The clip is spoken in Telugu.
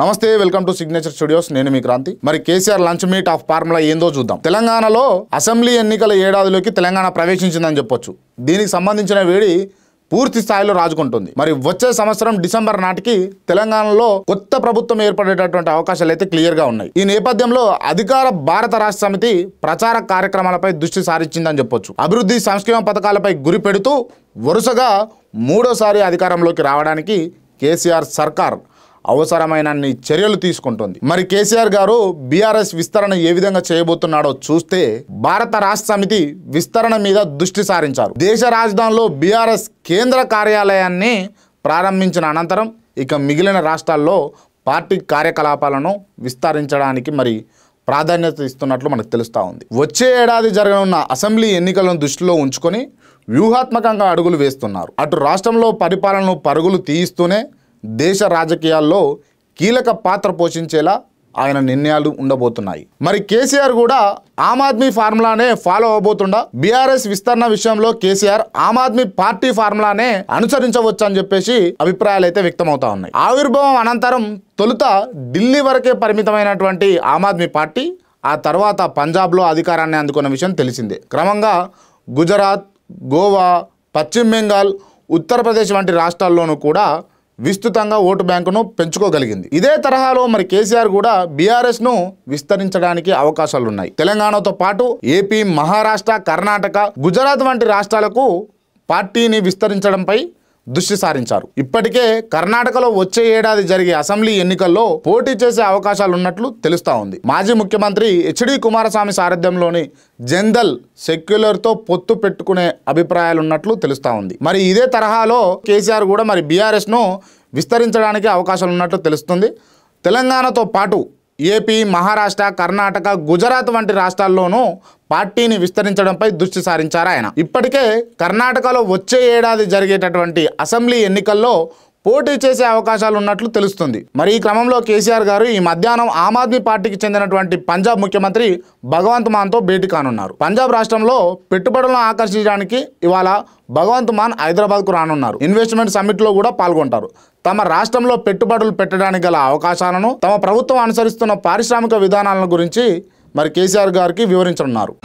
నమస్తే వెల్కమ్ టు సిగ్నేచర్ స్టూడియోస్ నేను మీ క్రాంతి మరి KCR lunch meet of formula ఏందో చూద్దాం తెలంగాణలో అసెంబ్లీ ఎన్నికల ఏడాదిలోకి తెలంగాణ ప్రవేశించిందని చెప్పొచ్చు దీనికి సంబంధించిన వేడి పూర్తి స్థాయిలో రాజుకుంటుంది మరి వచ్చే సంవత్సరం డిసెంబర్ నాటికి తెలంగాణలో కొత్త ప్రభుత్వం ఏర్పడేటటువంటి అవకాశాలు అయితే క్లియర్గా ఉన్నాయి ఈ నేపథ్యంలో అధికార భారత రాష్ట్ర సమితి ప్రచార కార్యక్రమాలపై దృష్టి సారించిందని చెప్పొచ్చు అభివృద్ధి సంక్షేమ పథకాలపై గురి వరుసగా మూడోసారి అధికారంలోకి రావడానికి కేసీఆర్ సర్కార్ అవసరమైన చర్యలు తీసుకుంటుంది మరి కేసీఆర్ గారు బీఆర్ఎస్ విస్తరణ ఏ విధంగా చేయబోతున్నాడో చూస్తే భారత రాష్ట్ర సమితి విస్తరణ మీద దృష్టి సారించారు దేశ రాజధానిలో బీఆర్ఎస్ కేంద్ర కార్యాలయాన్ని ప్రారంభించిన అనంతరం ఇక మిగిలిన రాష్ట్రాల్లో పార్టీ కార్యకలాపాలను విస్తరించడానికి మరి ప్రాధాన్యత ఇస్తున్నట్లు మనకు తెలుస్తూ ఉంది వచ్చే ఏడాది జరగనున్న అసెంబ్లీ ఎన్నికలను దృష్టిలో ఉంచుకొని వ్యూహాత్మకంగా అడుగులు వేస్తున్నారు అటు రాష్ట్రంలో పరిపాలనను పరుగులు తీయిస్తూనే దేశ రాజకీయాల్లో కీలక పాత్ర పోషించేలా ఆయన నిర్ణయాలు ఉండబోతున్నాయి మరి కేసీఆర్ కూడా ఆమ్ ఆద్మీ ఫార్ములానే ఫాలో అవబోతుండా బీఆర్ఎస్ విస్తరణ విషయంలో కేసీఆర్ ఆమ్ ఆద్మీ పార్టీ ఫార్ములానే అనుసరించవచ్చు అని చెప్పేసి అభిప్రాయాలు అయితే వ్యక్తమవుతా ఉన్నాయి ఆవిర్భావం అనంతరం తొలుత ఢిల్లీ వరకే పరిమితమైనటువంటి ఆమ్ ఆద్మీ పార్టీ ఆ తర్వాత పంజాబ్లో అధికారాన్ని అందుకున్న విషయం తెలిసిందే క్రమంగా గుజరాత్ గోవా పశ్చిమ బెంగాల్ ఉత్తరప్రదేశ్ వంటి రాష్ట్రాల్లోనూ కూడా విస్తృతంగా ఓటు బ్యాంకును పెంచుకోగలిగింది ఇదే తరహాలో మరి కేసీఆర్ కూడా బీఆర్ఎస్ ను విస్తరించడానికి అవకాశాలున్నాయి తెలంగాణతో పాటు ఏపీ మహారాష్ట్ర కర్ణాటక గుజరాత్ వంటి రాష్ట్రాలకు పార్టీని విస్తరించడంపై దృష్టి సారించారు ఇప్పటికే కర్ణాటకలో వచ్చే ఏడాది జరిగే అసెంబ్లీ ఎన్నికల్లో పోటీ చేసే అవకాశాలు ఉన్నట్లు తెలుస్తా ఉంది మాజీ ముఖ్యమంత్రి హెచ్డి కుమారస్వామి సారథ్యంలోని జందల్ సెక్యులర్తో పొత్తు పెట్టుకునే అభిప్రాయాలు ఉన్నట్లు తెలుస్తా ఉంది మరి ఇదే తరహాలో కేసీఆర్ కూడా మరి బీఆర్ఎస్ను విస్తరించడానికి అవకాశాలు ఉన్నట్లు తెలుస్తుంది తెలంగాణతో పాటు ఏపీ మహారాష్ట్ర కర్ణాటక గుజరాత్ వంటి రాష్ట్రాల్లోనూ పార్టీని విస్తరించడంపై దృష్టి సారించారు ఆయన ఇప్పటికే కర్ణాటకలో వచ్చే ఏడాది జరిగేటటువంటి అసెంబ్లీ ఎన్నికల్లో పోటీ చేసే అవకాశాలు ఉన్నట్లు తెలుస్తుంది మరి ఈ క్రమంలో కేసీఆర్ గారు ఈ మధ్యాహ్నం ఆమ్ ఆద్మీ పార్టీకి చెందినటువంటి పంజాబ్ ముఖ్యమంత్రి భగవంత్ మాన్తో భేటీ కానున్నారు పంజాబ్ రాష్ట్రంలో పెట్టుబడులను ఆకర్షించడానికి ఇవాళ భగవంత్ మాన్ హైదరాబాద్కు రానున్నారు ఇన్వెస్ట్మెంట్ సమ్మిట్లో కూడా పాల్గొంటారు తమ రాష్ట్రంలో పెట్టుబడులు పెట్టడానికి గల అవకాశాలను తమ ప్రభుత్వం అనుసరిస్తున్న పారిశ్రామిక విధానాలను గురించి మరి కేసీఆర్ గారికి వివరించనున్నారు